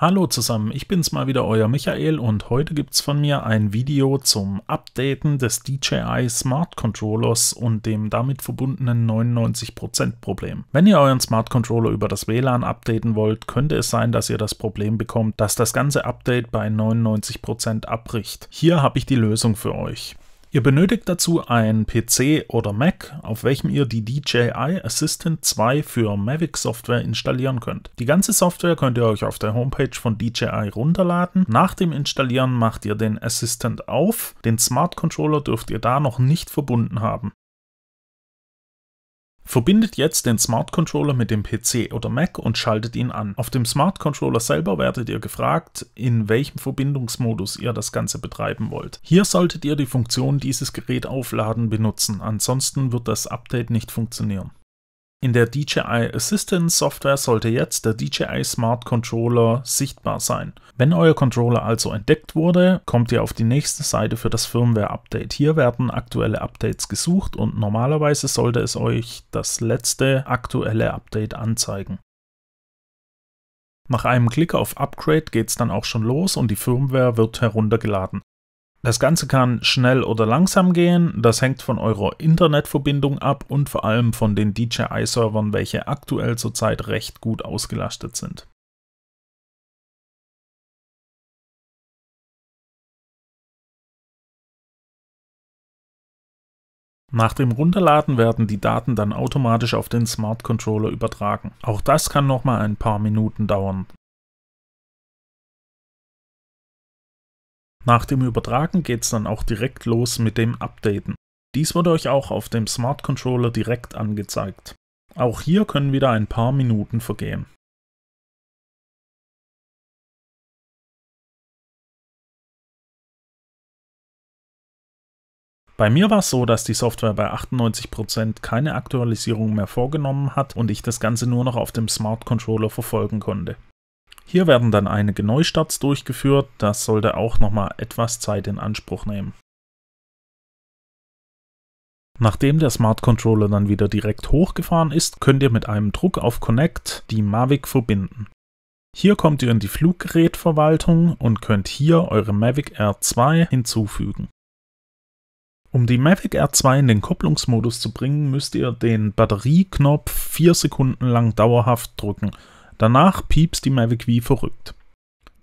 Hallo zusammen, ich bin's mal wieder, euer Michael und heute gibt's von mir ein Video zum Updaten des DJI Smart Controllers und dem damit verbundenen 99% Problem. Wenn ihr euren Smart Controller über das WLAN updaten wollt, könnte es sein, dass ihr das Problem bekommt, dass das ganze Update bei 99% abbricht. Hier habe ich die Lösung für euch. Ihr benötigt dazu einen PC oder Mac, auf welchem ihr die DJI Assistant 2 für Mavic Software installieren könnt. Die ganze Software könnt ihr euch auf der Homepage von DJI runterladen. Nach dem Installieren macht ihr den Assistant auf. Den Smart Controller dürft ihr da noch nicht verbunden haben. Verbindet jetzt den Smart Controller mit dem PC oder Mac und schaltet ihn an. Auf dem Smart Controller selber werdet ihr gefragt, in welchem Verbindungsmodus ihr das Ganze betreiben wollt. Hier solltet ihr die Funktion dieses Gerät aufladen benutzen, ansonsten wird das Update nicht funktionieren. In der DJI Assistant Software sollte jetzt der DJI Smart Controller sichtbar sein. Wenn euer Controller also entdeckt wurde, kommt ihr auf die nächste Seite für das Firmware-Update. Hier werden aktuelle Updates gesucht und normalerweise sollte es euch das letzte aktuelle Update anzeigen. Nach einem Klick auf Upgrade geht es dann auch schon los und die Firmware wird heruntergeladen. Das Ganze kann schnell oder langsam gehen, das hängt von eurer Internetverbindung ab und vor allem von den DJI-Servern, welche aktuell zurzeit recht gut ausgelastet sind. Nach dem Runterladen werden die Daten dann automatisch auf den Smart Controller übertragen. Auch das kann nochmal ein paar Minuten dauern. Nach dem Übertragen geht's dann auch direkt los mit dem Updaten. Dies wird euch auch auf dem Smart Controller direkt angezeigt. Auch hier können wieder ein paar Minuten vergehen. Bei mir war es so, dass die Software bei 98% keine Aktualisierung mehr vorgenommen hat und ich das Ganze nur noch auf dem Smart Controller verfolgen konnte. Hier werden dann einige Neustarts durchgeführt, das sollte auch nochmal etwas Zeit in Anspruch nehmen. Nachdem der Smart Controller dann wieder direkt hochgefahren ist, könnt ihr mit einem Druck auf Connect die Mavic verbinden. Hier kommt ihr in die Fluggerätverwaltung und könnt hier eure Mavic r 2 hinzufügen. Um die Mavic r 2 in den Kopplungsmodus zu bringen, müsst ihr den Batterieknopf 4 Sekunden lang dauerhaft drücken Danach piepst die Mavic wie verrückt.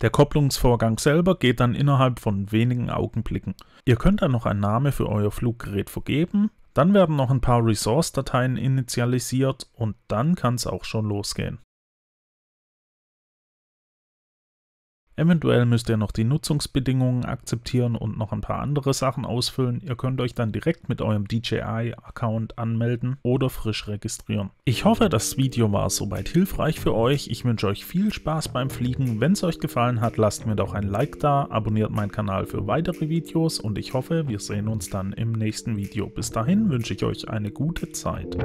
Der Kopplungsvorgang selber geht dann innerhalb von wenigen Augenblicken. Ihr könnt dann noch einen Namen für euer Fluggerät vergeben, dann werden noch ein paar Resource-Dateien initialisiert und dann kann es auch schon losgehen. Eventuell müsst ihr noch die Nutzungsbedingungen akzeptieren und noch ein paar andere Sachen ausfüllen. Ihr könnt euch dann direkt mit eurem DJI-Account anmelden oder frisch registrieren. Ich hoffe, das Video war soweit hilfreich für euch. Ich wünsche euch viel Spaß beim Fliegen. Wenn es euch gefallen hat, lasst mir doch ein Like da, abonniert meinen Kanal für weitere Videos und ich hoffe, wir sehen uns dann im nächsten Video. Bis dahin wünsche ich euch eine gute Zeit.